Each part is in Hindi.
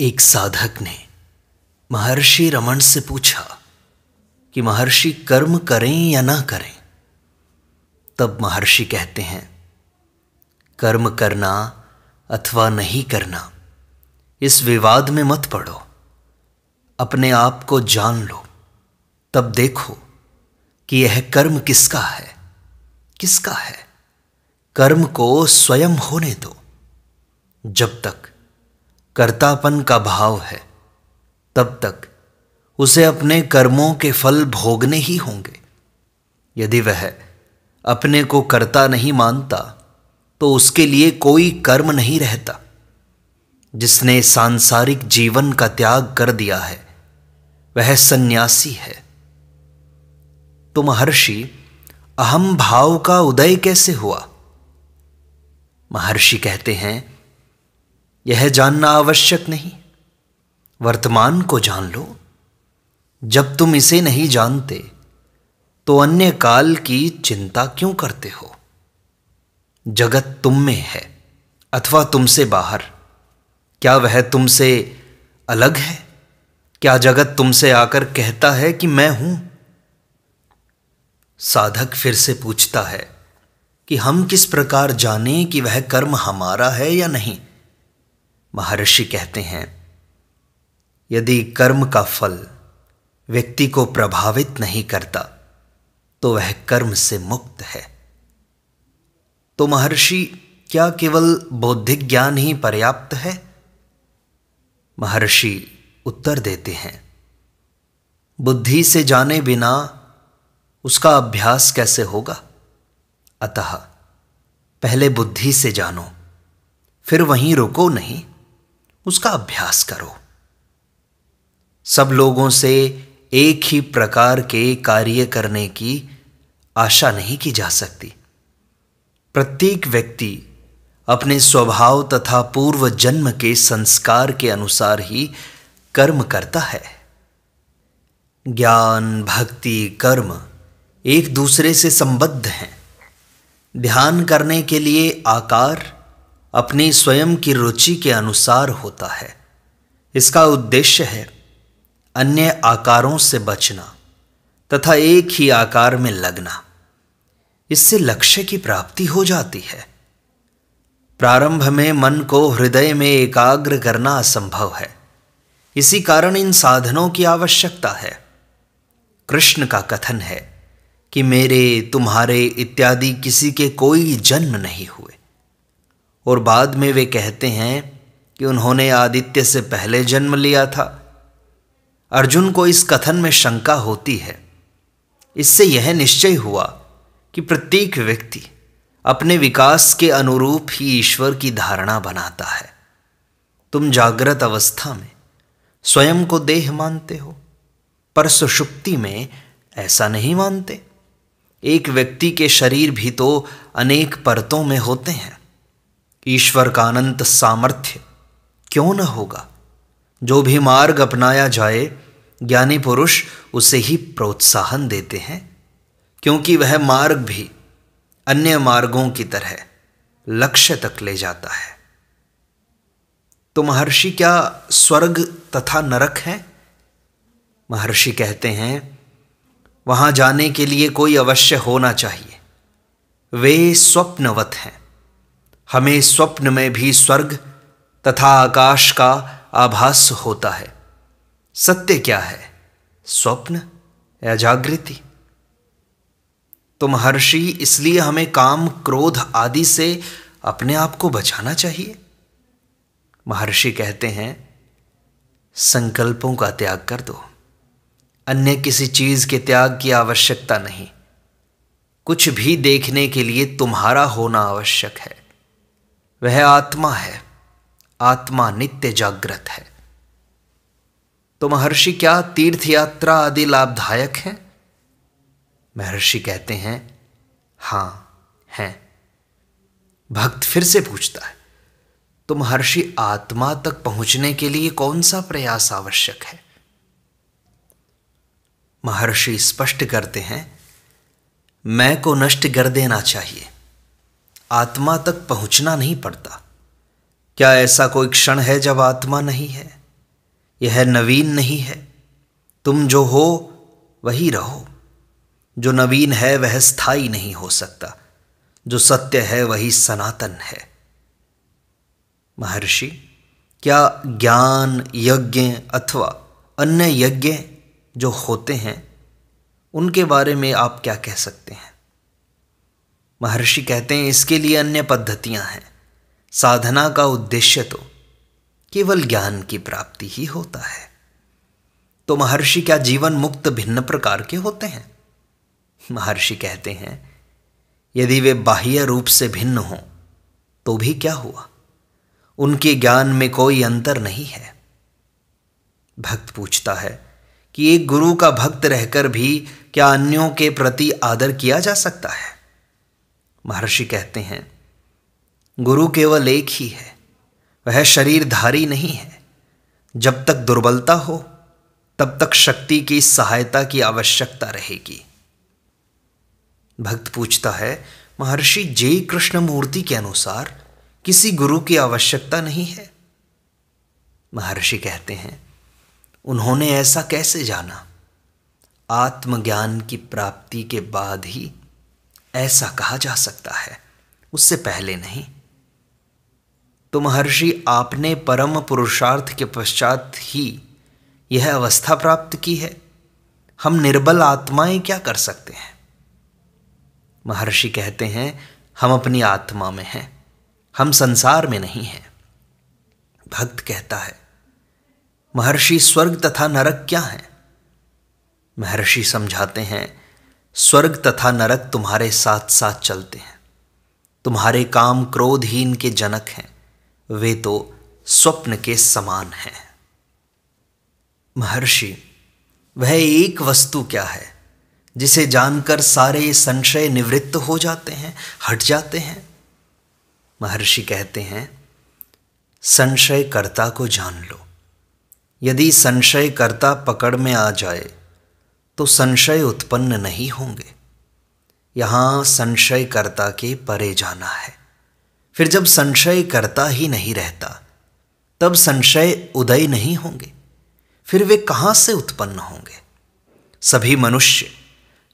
एक साधक ने महर्षि रमन से पूछा कि महर्षि कर्म करें या ना करें तब महर्षि कहते हैं कर्म करना अथवा नहीं करना इस विवाद में मत पड़ो अपने आप को जान लो तब देखो कि यह कर्म किसका है किसका है कर्म को स्वयं होने दो जब तक कर्तापन का भाव है तब तक उसे अपने कर्मों के फल भोगने ही होंगे यदि वह अपने को कर्ता नहीं मानता तो उसके लिए कोई कर्म नहीं रहता जिसने सांसारिक जीवन का त्याग कर दिया है वह सन्यासी है तो महर्षि अहम भाव का उदय कैसे हुआ महर्षि कहते हैं यह जानना आवश्यक नहीं वर्तमान को जान लो जब तुम इसे नहीं जानते तो अन्य काल की चिंता क्यों करते हो जगत तुम में है अथवा तुमसे बाहर क्या वह तुमसे अलग है क्या जगत तुमसे आकर कहता है कि मैं हूं साधक फिर से पूछता है कि हम किस प्रकार जाने कि वह कर्म हमारा है या नहीं महर्षि कहते हैं यदि कर्म का फल व्यक्ति को प्रभावित नहीं करता तो वह कर्म से मुक्त है तो महर्षि क्या केवल बौद्धिक ज्ञान ही पर्याप्त है महर्षि उत्तर देते हैं बुद्धि से जाने बिना उसका अभ्यास कैसे होगा अतः पहले बुद्धि से जानो फिर वहीं रुको नहीं उसका अभ्यास करो सब लोगों से एक ही प्रकार के कार्य करने की आशा नहीं की जा सकती प्रत्येक व्यक्ति अपने स्वभाव तथा पूर्व जन्म के संस्कार के अनुसार ही कर्म करता है ज्ञान भक्ति कर्म एक दूसरे से संबद्ध हैं ध्यान करने के लिए आकार अपनी स्वयं की रुचि के अनुसार होता है इसका उद्देश्य है अन्य आकारों से बचना तथा एक ही आकार में लगना इससे लक्ष्य की प्राप्ति हो जाती है प्रारंभ में मन को हृदय में एकाग्र करना असंभव है इसी कारण इन साधनों की आवश्यकता है कृष्ण का कथन है कि मेरे तुम्हारे इत्यादि किसी के कोई जन्म नहीं हुए और बाद में वे कहते हैं कि उन्होंने आदित्य से पहले जन्म लिया था अर्जुन को इस कथन में शंका होती है इससे यह निश्चय हुआ कि प्रत्येक व्यक्ति अपने विकास के अनुरूप ही ईश्वर की धारणा बनाता है तुम जागृत अवस्था में स्वयं को देह मानते हो पर सुषुप्ति में ऐसा नहीं मानते एक व्यक्ति के शरीर भी तो अनेक परतों में होते हैं ईश्वर का अनंत सामर्थ्य क्यों न होगा जो भी मार्ग अपनाया जाए ज्ञानी पुरुष उसे ही प्रोत्साहन देते हैं क्योंकि वह मार्ग भी अन्य मार्गों की तरह लक्ष्य तक ले जाता है तो महर्षि क्या स्वर्ग तथा नरक है महर्षि कहते हैं वहां जाने के लिए कोई अवश्य होना चाहिए वे स्वप्नवत हैं हमें स्वप्न में भी स्वर्ग तथा आकाश का आभास होता है सत्य क्या है स्वप्न या जागृति तो महर्षि इसलिए हमें काम क्रोध आदि से अपने आप को बचाना चाहिए महर्षि कहते हैं संकल्पों का त्याग कर दो अन्य किसी चीज के त्याग की आवश्यकता नहीं कुछ भी देखने के लिए तुम्हारा होना आवश्यक है वह आत्मा है आत्मा नित्य जागृत है तो महर्षि क्या तीर्थ यात्रा आदि लाभदायक है महर्षि कहते हैं हां हैं भक्त फिर से पूछता है तो महर्षि आत्मा तक पहुंचने के लिए कौन सा प्रयास आवश्यक है महर्षि स्पष्ट करते हैं मैं को नष्ट कर देना चाहिए आत्मा तक पहुंचना नहीं पड़ता क्या ऐसा कोई क्षण है जब आत्मा नहीं है यह नवीन नहीं है तुम जो हो वही रहो जो नवीन है वह स्थायी नहीं हो सकता जो सत्य है वही सनातन है महर्षि क्या ज्ञान यज्ञ अथवा अन्य यज्ञ जो होते हैं उनके बारे में आप क्या कह सकते हैं महर्षि कहते हैं इसके लिए अन्य पद्धतियां हैं साधना का उद्देश्य तो केवल ज्ञान की प्राप्ति ही होता है तो महर्षि क्या जीवन मुक्त भिन्न प्रकार के होते हैं महर्षि कहते हैं यदि वे बाह्य रूप से भिन्न हो तो भी क्या हुआ उनके ज्ञान में कोई अंतर नहीं है भक्त पूछता है कि एक गुरु का भक्त रहकर भी क्या अन्यों के प्रति आदर किया जा सकता है महर्षि कहते हैं गुरु केवल एक ही है वह शरीरधारी नहीं है जब तक दुर्बलता हो तब तक शक्ति की सहायता की आवश्यकता रहेगी भक्त पूछता है महर्षि जय कृष्ण मूर्ति के अनुसार किसी गुरु की आवश्यकता नहीं है महर्षि कहते हैं उन्होंने ऐसा कैसे जाना आत्मज्ञान की प्राप्ति के बाद ही ऐसा कहा जा सकता है उससे पहले नहीं तो महर्षि आपने परम पुरुषार्थ के पश्चात ही यह अवस्था प्राप्त की है हम निर्बल आत्माएं क्या कर सकते हैं महर्षि कहते हैं हम अपनी आत्मा में हैं हम संसार में नहीं हैं भक्त कहता है महर्षि स्वर्ग तथा नरक क्या है महर्षि समझाते हैं स्वर्ग तथा नरक तुम्हारे साथ साथ चलते हैं तुम्हारे काम क्रोधहीन के जनक हैं वे तो स्वप्न के समान हैं महर्षि वह एक वस्तु क्या है जिसे जानकर सारे संशय निवृत्त हो जाते हैं हट जाते हैं महर्षि कहते हैं संशयकर्ता को जान लो यदि संशयकर्ता पकड़ में आ जाए तो संशय उत्पन्न नहीं होंगे यहां संशयकर्ता के परे जाना है फिर जब संशय करता ही नहीं रहता तब संशय उदय नहीं होंगे फिर वे कहां से उत्पन्न होंगे सभी मनुष्य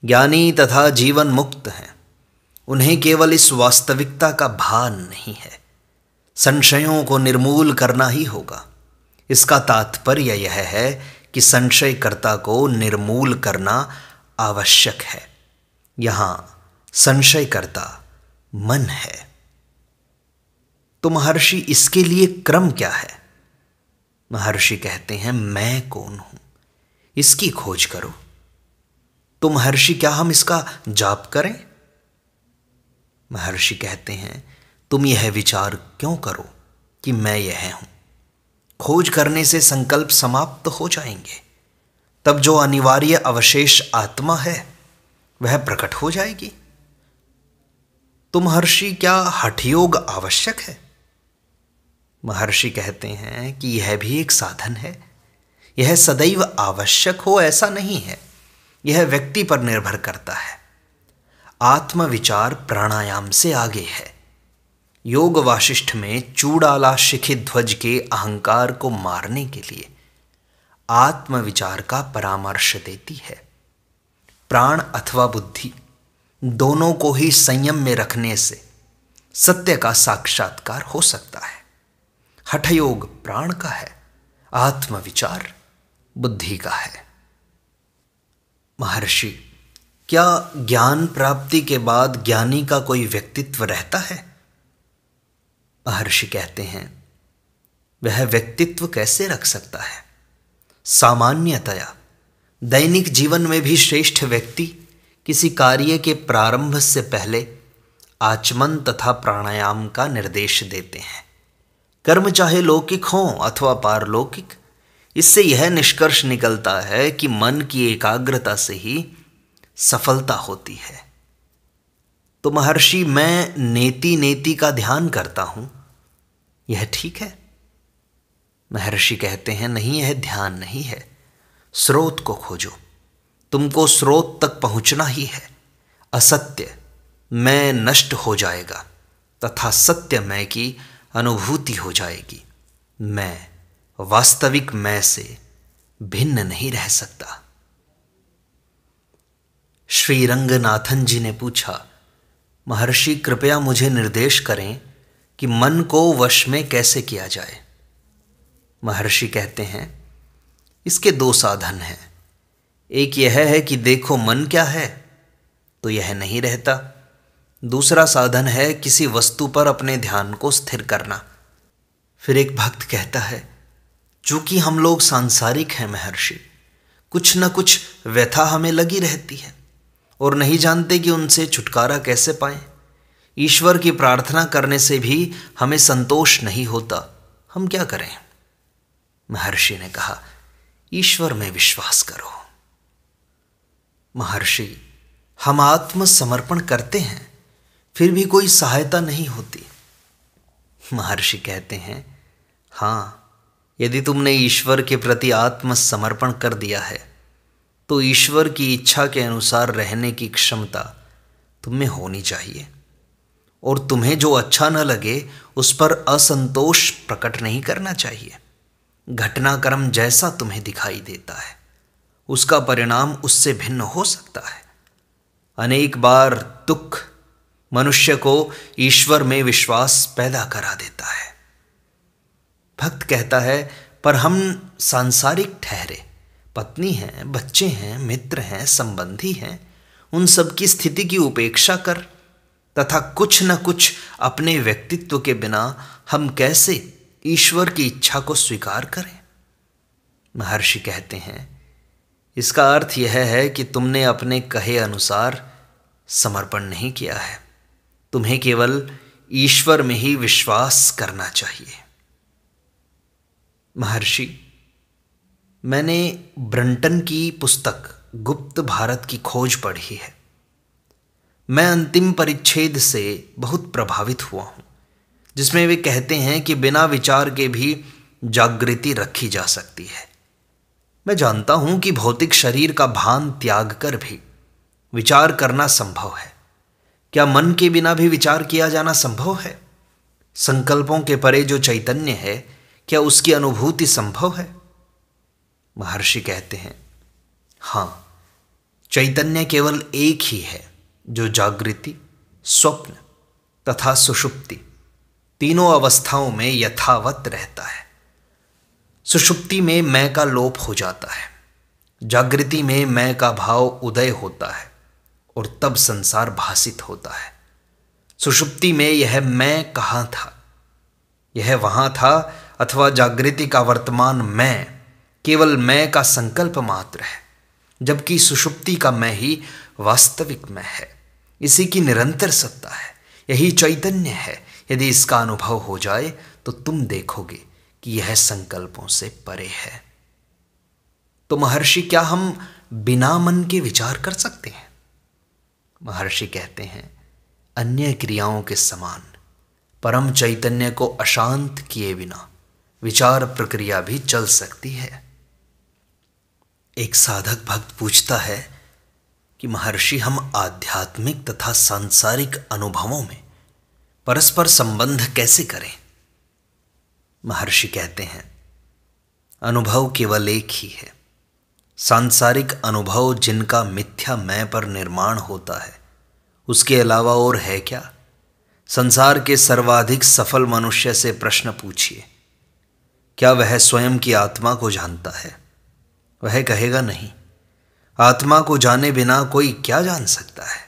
ज्ञानी तथा जीवन मुक्त हैं उन्हें केवल इस वास्तविकता का भान नहीं है संशयों को निर्मूल करना ही होगा इसका तात्पर्य यह है कि संशयकर्ता को निर्मूल करना आवश्यक है यहां संशयकर्ता मन है तो महर्षि इसके लिए क्रम क्या है महर्षि कहते हैं मैं कौन हूं इसकी खोज करो तो महर्षि क्या हम इसका जाप करें महर्षि कहते हैं तुम यह विचार क्यों करो कि मैं यह हूं खोज करने से संकल्प समाप्त तो हो जाएंगे तब जो अनिवार्य अवशेष आत्मा है वह प्रकट हो जाएगी तो महर्षि क्या हठयोग आवश्यक है महर्षि कहते हैं कि यह भी एक साधन है यह सदैव आवश्यक हो ऐसा नहीं है यह व्यक्ति पर निर्भर करता है आत्मविचार प्राणायाम से आगे है योग वाशिष्ठ में चूड़ाला शिखित ध्वज के अहंकार को मारने के लिए आत्मविचार का परामर्श देती है प्राण अथवा बुद्धि दोनों को ही संयम में रखने से सत्य का साक्षात्कार हो सकता है हठयोग प्राण का है आत्मविचार बुद्धि का है महर्षि क्या ज्ञान प्राप्ति के बाद ज्ञानी का कोई व्यक्तित्व रहता है महर्षि कहते हैं वह व्यक्तित्व कैसे रख सकता है सामान्यतया दैनिक जीवन में भी श्रेष्ठ व्यक्ति किसी कार्य के प्रारंभ से पहले आचमन तथा प्राणायाम का निर्देश देते हैं कर्म चाहे लौकिक हों अथवा पारलौकिक इससे यह निष्कर्ष निकलता है कि मन की एकाग्रता से ही सफलता होती है तो महर्षि मैं नेति नेति का ध्यान करता हूं यह ठीक है महर्षि कहते हैं नहीं यह ध्यान नहीं है स्रोत को खोजो तुमको स्रोत तक पहुंचना ही है असत्य मैं नष्ट हो जाएगा तथा सत्य मैं की अनुभूति हो जाएगी मैं वास्तविक मैं से भिन्न नहीं रह सकता श्री रंगनाथन जी ने पूछा महर्षि कृपया मुझे निर्देश करें कि मन को वश में कैसे किया जाए महर्षि कहते हैं इसके दो साधन हैं एक यह है कि देखो मन क्या है तो यह नहीं रहता दूसरा साधन है किसी वस्तु पर अपने ध्यान को स्थिर करना फिर एक भक्त कहता है चूंकि हम लोग सांसारिक हैं महर्षि कुछ न कुछ व्यथा हमें लगी रहती है और नहीं जानते कि उनसे छुटकारा कैसे पाए ईश्वर की प्रार्थना करने से भी हमें संतोष नहीं होता हम क्या करें महर्षि ने कहा ईश्वर में विश्वास करो महर्षि हम आत्मसमर्पण करते हैं फिर भी कोई सहायता नहीं होती महर्षि कहते हैं हां यदि तुमने ईश्वर के प्रति आत्मसमर्पण कर दिया है तो ईश्वर की इच्छा के अनुसार रहने की क्षमता तुम्हें होनी चाहिए और तुम्हें जो अच्छा न लगे उस पर असंतोष प्रकट नहीं करना चाहिए घटनाक्रम जैसा तुम्हें दिखाई देता है उसका परिणाम उससे भिन्न हो सकता है अनेक बार दुख मनुष्य को ईश्वर में विश्वास पैदा करा देता है भक्त कहता है पर हम सांसारिक ठहरे पत्नी हैं बच्चे हैं मित्र हैं संबंधी हैं उन सब की स्थिति की उपेक्षा कर तथा कुछ न कुछ अपने व्यक्तित्व के बिना हम कैसे ईश्वर की इच्छा को स्वीकार करें महर्षि कहते हैं इसका अर्थ यह है कि तुमने अपने कहे अनुसार समर्पण नहीं किया है तुम्हें केवल ईश्वर में ही विश्वास करना चाहिए महर्षि मैंने ब्रंटन की पुस्तक गुप्त भारत की खोज पढ़ी है मैं अंतिम परिच्छेद से बहुत प्रभावित हुआ हूँ जिसमें वे कहते हैं कि बिना विचार के भी जागृति रखी जा सकती है मैं जानता हूँ कि भौतिक शरीर का भान त्याग कर भी विचार करना संभव है क्या मन के बिना भी विचार किया जाना संभव है संकल्पों के परे जो चैतन्य है क्या उसकी अनुभूति संभव है महर्षि कहते हैं हाँ चैतन्य केवल एक ही है जो जागृति स्वप्न तथा सुषुप्ति तीनों अवस्थाओं में यथावत रहता है सुषुप्ति में मैं का लोप हो जाता है जागृति में मैं का भाव उदय होता है और तब संसार भाषित होता है सुषुप्ति में यह मैं कहाँ था यह वहाँ था अथवा जागृति का वर्तमान मैं केवल मैं का संकल्प मात्र है जबकि सुषुप्ति का मैं ही वास्तविक मैं है इसी की निरंतर सत्ता है यही चैतन्य है यदि इसका अनुभव हो जाए तो तुम देखोगे कि यह संकल्पों से परे है तो महर्षि क्या हम बिना मन के विचार कर सकते हैं महर्षि कहते हैं अन्य क्रियाओं के समान परम चैतन्य को अशांत किए बिना विचार प्रक्रिया भी चल सकती है एक साधक भक्त पूछता है कि महर्षि हम आध्यात्मिक तथा सांसारिक अनुभवों में परस्पर संबंध कैसे करें महर्षि कहते हैं अनुभव केवल एक ही है सांसारिक अनुभव जिनका मिथ्या मैं पर निर्माण होता है उसके अलावा और है क्या संसार के सर्वाधिक सफल मनुष्य से प्रश्न पूछिए क्या वह स्वयं की आत्मा को जानता है वह कहेगा नहीं आत्मा को जाने बिना कोई क्या जान सकता है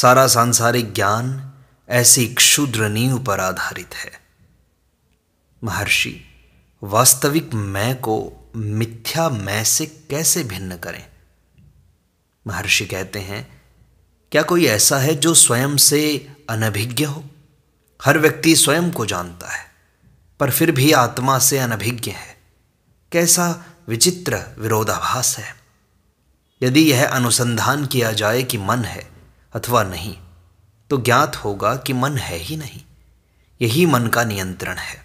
सारा सांसारिक ज्ञान ऐसी क्षुद्र नींव पर आधारित है महर्षि वास्तविक मैं को मिथ्या मैं से कैसे भिन्न करें महर्षि कहते हैं क्या कोई ऐसा है जो स्वयं से अनभिज्ञ हो हर व्यक्ति स्वयं को जानता है पर फिर भी आत्मा से अनभिज्ञ है कैसा विचित्र विरोधाभास है यदि यह अनुसंधान किया जाए कि मन है अथवा नहीं तो ज्ञात होगा कि मन है ही नहीं यही मन का नियंत्रण है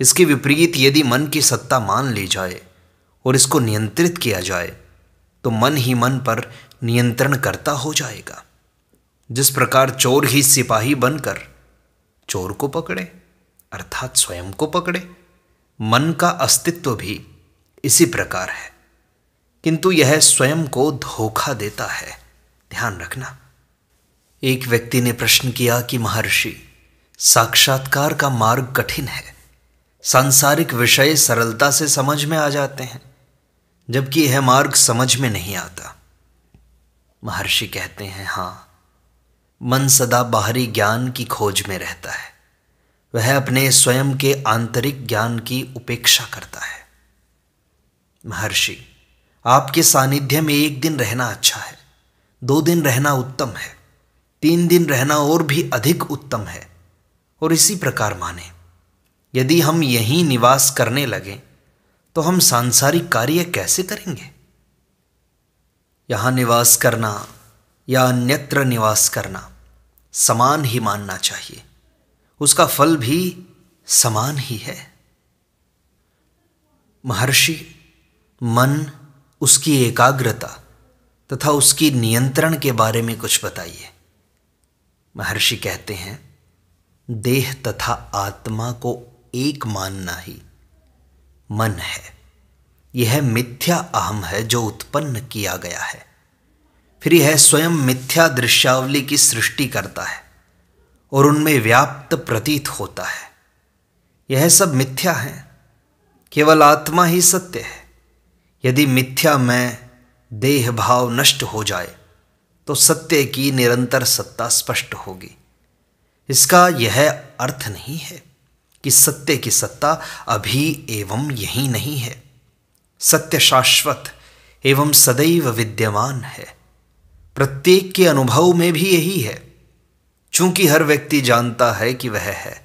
इसके विपरीत यदि मन की सत्ता मान ली जाए और इसको नियंत्रित किया जाए तो मन ही मन पर नियंत्रण करता हो जाएगा जिस प्रकार चोर ही सिपाही बनकर चोर को पकड़े अर्थात स्वयं को पकड़े मन का अस्तित्व भी इसी प्रकार है किंतु यह स्वयं को धोखा देता है ध्यान रखना एक व्यक्ति ने प्रश्न किया कि महर्षि साक्षात्कार का मार्ग कठिन है सांसारिक विषय सरलता से समझ में आ जाते हैं जबकि यह मार्ग समझ में नहीं आता महर्षि कहते हैं हाँ मन सदा बाहरी ज्ञान की खोज में रहता है वह अपने स्वयं के आंतरिक ज्ञान की उपेक्षा करता है महर्षि आपके सानिध्य में एक दिन रहना अच्छा है दो दिन रहना उत्तम है तीन दिन रहना और भी अधिक उत्तम है और इसी प्रकार माने यदि हम यहीं निवास करने लगे तो हम सांसारिक कार्य कैसे करेंगे यहां निवास करना या अन्यत्र निवास करना समान ही मानना चाहिए उसका फल भी समान ही है महर्षि मन उसकी एकाग्रता तथा उसकी नियंत्रण के बारे में कुछ बताइए महर्षि कहते हैं देह तथा आत्मा को एक मानना ही मन है यह मिथ्या अहम है जो उत्पन्न किया गया है फिर यह स्वयं मिथ्या दृश्यावली की सृष्टि करता है और उनमें व्याप्त प्रतीत होता है यह सब मिथ्या है केवल आत्मा ही सत्य है यदि मिथ्या में देह भाव नष्ट हो जाए तो सत्य की निरंतर सत्ता स्पष्ट होगी इसका यह अर्थ नहीं है कि सत्य की सत्ता अभी एवं यही नहीं है सत्य शाश्वत एवं सदैव विद्यमान है प्रत्येक के अनुभव में भी यही है चूंकि हर व्यक्ति जानता है कि वह है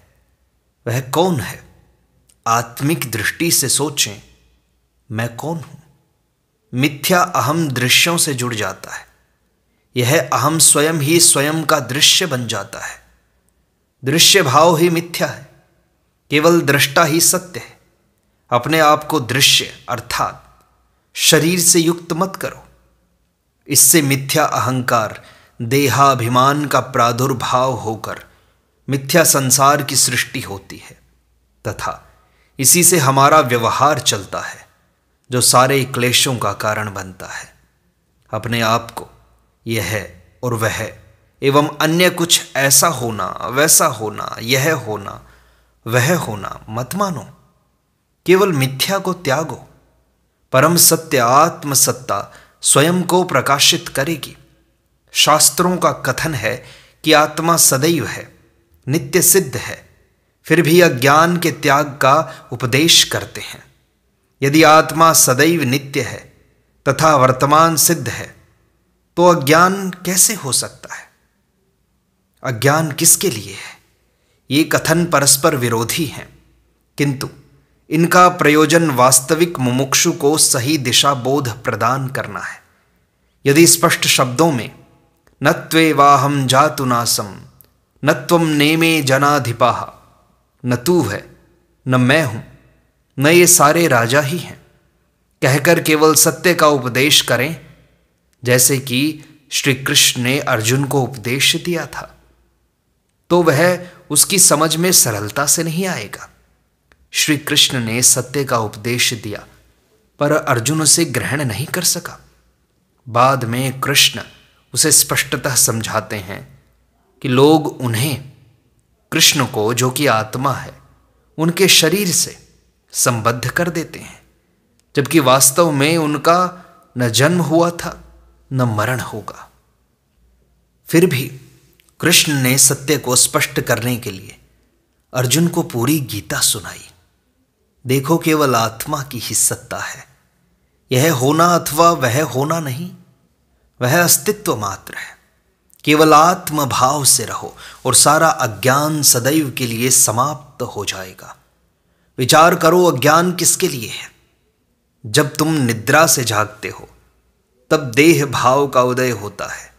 वह कौन है आत्मिक दृष्टि से सोचें मैं कौन हूं मिथ्या अहम दृश्यों से जुड़ जाता है यह अहम स्वयं ही स्वयं का दृश्य बन जाता है दृश्य भाव ही मिथ्या है केवल दृष्टा ही सत्य है अपने आप को दृश्य अर्थात शरीर से युक्त मत करो इससे मिथ्या अहंकार देहाभिमान का प्रादुर्भाव होकर मिथ्या संसार की सृष्टि होती है तथा इसी से हमारा व्यवहार चलता है जो सारे क्लेशों का कारण बनता है अपने आप को यह और वह एवं अन्य कुछ ऐसा होना वैसा होना यह होना वह होना मत मानो केवल मिथ्या को त्यागो परम सत्य आत्म सत्ता स्वयं को प्रकाशित करेगी शास्त्रों का कथन है कि आत्मा सदैव है नित्य सिद्ध है फिर भी अज्ञान के त्याग का उपदेश करते हैं यदि आत्मा सदैव नित्य है तथा वर्तमान सिद्ध है तो अज्ञान कैसे हो सकता है अज्ञान किसके लिए है ये कथन परस्पर विरोधी हैं किंतु इनका प्रयोजन वास्तविक मुमुक्षु को सही दिशा बोध प्रदान करना है यदि स्पष्ट शब्दों में न त्वे वाहम जातु न त्वम नेमे जनाधिपाह न तू है न मैं हूं न ये सारे राजा ही हैं कहकर केवल सत्य का उपदेश करें जैसे कि श्री कृष्ण ने अर्जुन को उपदेश दिया था तो वह उसकी समझ में सरलता से नहीं आएगा श्री कृष्ण ने सत्य का उपदेश दिया पर अर्जुन उसे ग्रहण नहीं कर सका बाद में कृष्ण उसे स्पष्टतः समझाते हैं कि लोग उन्हें कृष्ण को जो कि आत्मा है उनके शरीर से संबद्ध कर देते हैं जबकि वास्तव में उनका न जन्म हुआ था न मरण होगा फिर भी कृष्ण ने सत्य को स्पष्ट करने के लिए अर्जुन को पूरी गीता सुनाई देखो केवल आत्मा की ही सत्ता है यह होना अथवा वह होना नहीं वह अस्तित्व मात्र है केवल आत्म भाव से रहो और सारा अज्ञान सदैव के लिए समाप्त हो जाएगा विचार करो अज्ञान किसके लिए है जब तुम निद्रा से जागते हो तब देह भाव का उदय होता है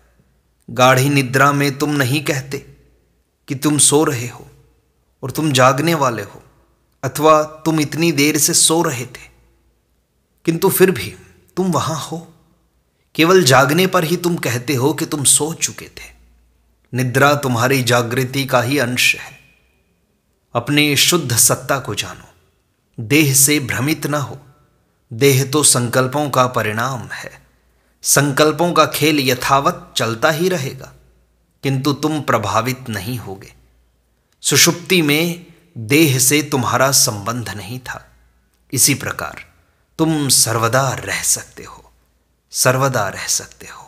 गाढ़ी निद्रा में तुम नहीं कहते कि तुम सो रहे हो और तुम जागने वाले हो अथवा तुम इतनी देर से सो रहे थे किंतु फिर भी तुम वहां हो केवल जागने पर ही तुम कहते हो कि तुम सो चुके थे निद्रा तुम्हारी जागृति का ही अंश है अपने शुद्ध सत्ता को जानो देह से भ्रमित न हो देह तो संकल्पों का परिणाम है संकल्पों का खेल यथावत चलता ही रहेगा किंतु तुम प्रभावित नहीं होगे सुषुप्ति में देह से तुम्हारा संबंध नहीं था इसी प्रकार तुम सर्वदा रह सकते हो सर्वदा रह सकते हो